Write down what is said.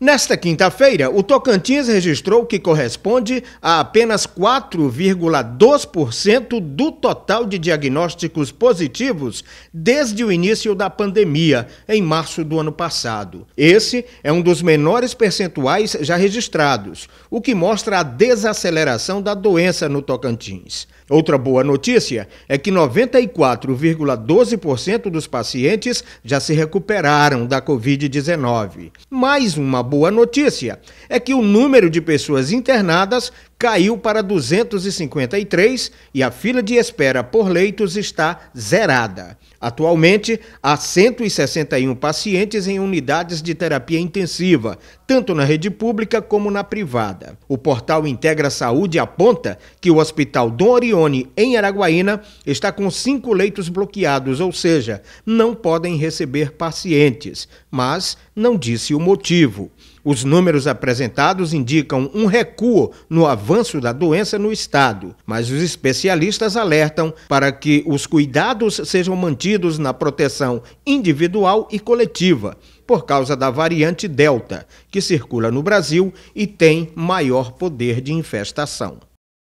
Nesta quinta-feira, o Tocantins registrou o que corresponde a apenas 4,2% do total de diagnósticos positivos desde o início da pandemia, em março do ano passado. Esse é um dos menores percentuais já registrados, o que mostra a desaceleração da doença no Tocantins. Outra boa notícia é que 94,12% dos pacientes já se recuperaram da Covid-19. Mais uma boa notícia é que o número de pessoas internadas caiu para 253 e a fila de espera por leitos está zerada. Atualmente, há 161 pacientes em unidades de terapia intensiva, tanto na rede pública como na privada. O portal Integra Saúde aponta que o Hospital Dom Orione, em Araguaína, está com cinco leitos bloqueados, ou seja, não podem receber pacientes, mas não disse o motivo. Os números apresentados indicam um recuo no avanço da doença no estado, mas os especialistas alertam para que os cuidados sejam mantidos na proteção individual e coletiva, por causa da variante Delta, que circula no Brasil e tem maior poder de infestação.